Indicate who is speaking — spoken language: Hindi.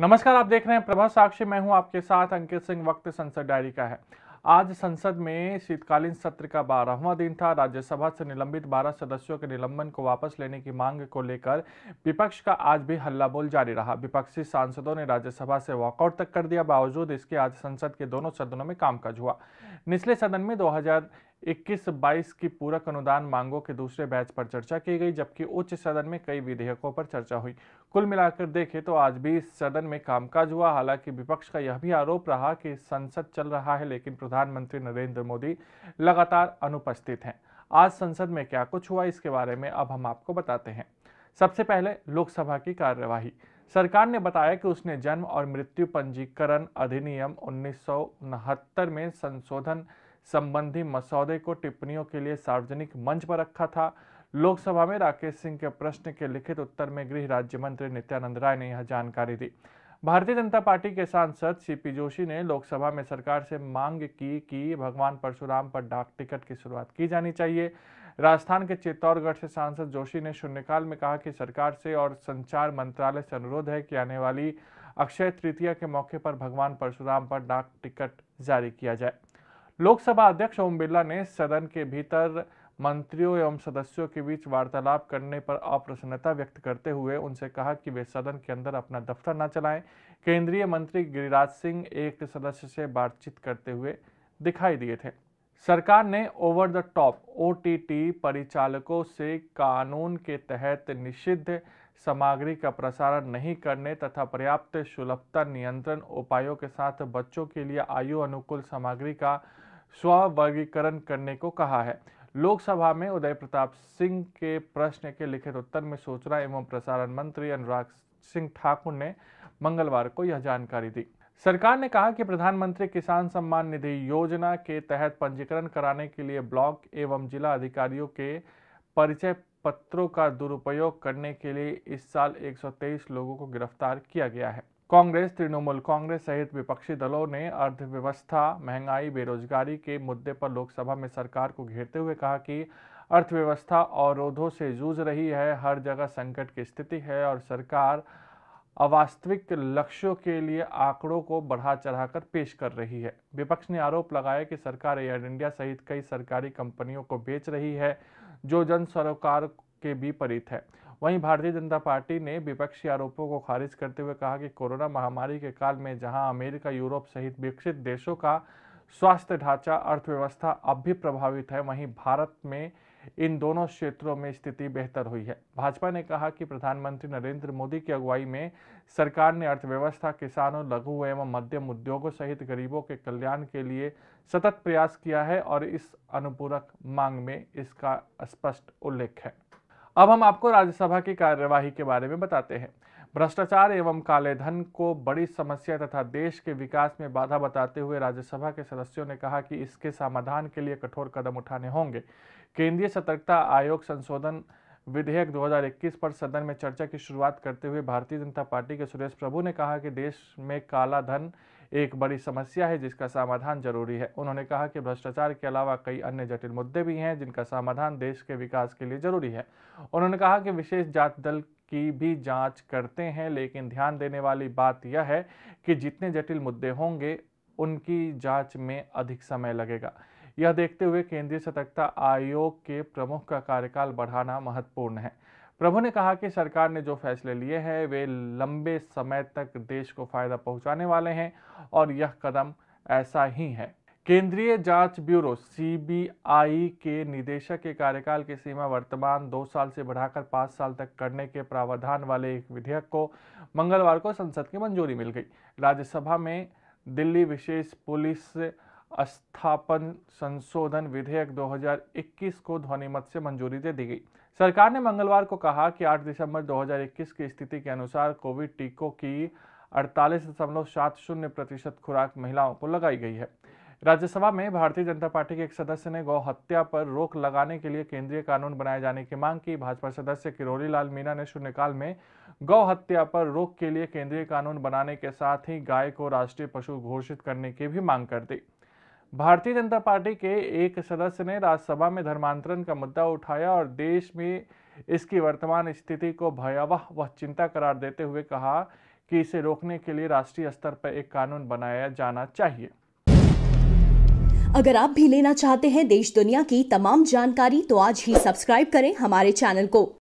Speaker 1: नमस्कार आप देख रहे हैं प्रभा साक्षी मैं हूं आपके साथ अंकित सिंह वक्त संसद डायरी का है आज संसद में शीतकालीन सत्र का बारहवां दिन था राज्यसभा से निलंबित 12 सदस्यों के निलंबन को वापस लेने की मांग को लेकर विपक्ष का आज भी हल्ला बोल जारी रहा विपक्षी सांसदों ने राज्यसभा से वॉकआउट तक कर दिया बावजूद इसके आज संसद के दोनों सदनों में कामकाज हुआ निचले सदन में दो 21-22 की पूरक अनुदान मांगों के दूसरे बैच पर चर्चा की गई जबकि उच्च सदन में कई विधेयकों पर चर्चा हुई कुल मिलाकर देखें तो आज भी इस सदन में कामकाज हुआ हालांकि विपक्ष का यह भी आरोप रहा कि संसद चल रहा है लेकिन प्रधानमंत्री नरेंद्र मोदी लगातार अनुपस्थित हैं आज संसद में क्या कुछ हुआ इसके बारे में अब हम आपको बताते हैं सबसे पहले लोकसभा की कार्यवाही सरकार ने बताया कि उसने जन्म और मृत्यु पंजीकरण अधिनियम उन्नीस में संशोधन संबंधी मसौदे को टिप्पणियों के लिए सार्वजनिक मंच पर रखा था लोकसभा में राकेश सिंह के प्रश्न के लिखित उत्तर में गृह राज्य मंत्री नित्यानंद राय ने यह जानकारी दी भारतीय जनता पार्टी के सांसद सीपी जोशी ने लोकसभा में सरकार से मांग की कि भगवान परशुराम पर डाक टिकट की शुरुआत की जानी चाहिए राजस्थान के चित्तौड़गढ़ से सांसद जोशी ने शून्यकाल में कहा कि सरकार से और संचार मंत्रालय से अनुरोध है कि आने वाली अक्षय तृतीया के मौके पर भगवान परशुराम पर डाक टिकट जारी किया जाए लोकसभा अध्यक्ष ओम बिरला ने सदन के भीतर मंत्रियों एवं सदस्यों के बीच वार्तालाप करने पर अप्रसन्नता व्यक्त करते हुए उनसे कहा कि वे सदन के अंदर अपना दफ्तर न चलाएं केंद्रीय मंत्री गिरिराज सिंह एक सदस्य से बातचीत करते हुए दिखाई दिए थे सरकार ने ओवर द टॉप ओटीटी परिचालकों से कानून के तहत निषिद्ध सामग्री का प्रसारण नहीं करने तथा पर्याप्त सुलभता नियंत्रण उपायों के साथ बच्चों के लिए आयु अनुकूल सामग्री का स्व करने को कहा है लोकसभा में उदय प्रताप सिंह के प्रश्न के लिखित उत्तर में सूचना एवं प्रसारण मंत्री अनुराग सिंह ठाकुर ने मंगलवार को यह जानकारी दी सरकार ने कहा कि प्रधानमंत्री किसान सम्मान निधि योजना के तहत पंजीकरण कराने के लिए ब्लॉक एवं जिला अधिकारियों के परिचय पत्रों का दुरुपयोग करने के लिए इस साल 123 लोगों को गिरफ्तार किया गया है कांग्रेस तृणमूल कांग्रेस सहित विपक्षी दलों ने अर्थव्यवस्था महंगाई बेरोजगारी के मुद्दे पर लोकसभा में सरकार को घेरते हुए कहा कि अर्थव्यवस्था अवरोधों से जूझ रही है हर जगह संकट की स्थिति है और सरकार अवास्तविक लक्ष्यों के लिए आंकड़ों को बढ़ा चढ़ाकर पेश कर रही है विपक्ष ने आरोप लगाया कि सरकार एयर इंडिया सहित कई सरकारी कंपनियों को बेच रही है जो जन सरोकार के विपरीत है वहीं भारतीय जनता पार्टी ने विपक्षी आरोपों को खारिज करते हुए कहा कि कोरोना महामारी के काल में जहां अमेरिका यूरोप सहित विकसित देशों का स्वास्थ्य ढांचा अर्थव्यवस्था अब भी प्रभावित है वहीं भारत में इन दोनों क्षेत्रों में स्थिति बेहतर हुई है भाजपा ने कहा कि प्रधानमंत्री नरेंद्र मोदी की अगुवाई में सरकार ने अर्थव्यवस्था किसानों लघु एवं मध्यम उद्योगों सहित गरीबों के कल्याण के लिए सतत प्रयास किया है और इस अनुपूरक मांग में इसका स्पष्ट उल्लेख है अब हम आपको राज्यसभा की कार्यवाही के बारे में बताते हैं भ्रष्टाचार एवं काले धन को बड़ी समस्या तथा देश के विकास में बाधा बताते हुए राज्यसभा के सदस्यों ने कहा कि इसके समाधान के लिए कठोर कदम उठाने होंगे केंद्रीय सतर्कता आयोग संशोधन विधेयक 2021 पर सदन में चर्चा की शुरुआत करते हुए भारतीय जनता पार्टी के सुरेश प्रभु ने कहा कि देश में काला धन एक बड़ी समस्या है जिसका समाधान जरूरी है उन्होंने कहा कि भ्रष्टाचार के अलावा कई अन्य जटिल मुद्दे भी हैं जिनका समाधान देश के विकास के लिए जरूरी है उन्होंने कहा कि विशेष जात दल की भी जांच करते हैं लेकिन ध्यान देने वाली बात यह है कि जितने जटिल मुद्दे होंगे उनकी जांच में अधिक समय लगेगा यह देखते हुए केंद्रीय सतर्कता आयोग के प्रमुख का कार्यकाल बढ़ाना महत्वपूर्ण है प्रभु ने कहा कि सरकार ने जो फैसले लिए हैं वे लंबे समय तक देश को फायदा पहुंचाने वाले हैं और यह कदम ऐसा ही है केंद्रीय जांच ब्यूरो सीबीआई के निदेशक के कार्यकाल की सीमा वर्तमान दो साल से बढ़ाकर पाँच साल तक करने के प्रावधान वाले एक विधेयक को मंगलवार को संसद की मंजूरी मिल गई राज्यसभा में दिल्ली विशेष पुलिस स्थापन संशोधन विधेयक 2021 को ध्वनिमत से मंजूरी दे दी गई सरकार ने मंगलवार को कहा कि 8 दिसंबर 2021 की स्थिति के अनुसार कोविड टीकों की अड़तालीस दशमलव सात शून्य प्रतिशत खुराक महिलाओं को लगाई गई है राज्यसभा में भारतीय जनता पार्टी के एक सदस्य ने गौ हत्या पर रोक लगाने के लिए केंद्रीय कानून बनाए जाने की मांग की भाजपा सदस्य किरोड़ी लाल मीना ने शून्यकाल में गौ हत्या पर रोक के लिए केंद्रीय कानून बनाने के साथ ही गाय को राष्ट्रीय पशु घोषित करने की भी मांग कर दी भारतीय जनता पार्टी के एक सदस्य ने राज्यसभा में धर्मांतरण का मुद्दा उठाया और देश में इसकी वर्तमान स्थिति को भयावह व चिंता करार देते हुए कहा कि इसे रोकने के लिए राष्ट्रीय स्तर पर एक कानून बनाया जाना चाहिए अगर आप भी लेना चाहते हैं देश दुनिया की तमाम जानकारी तो आज ही सब्सक्राइब करें हमारे चैनल को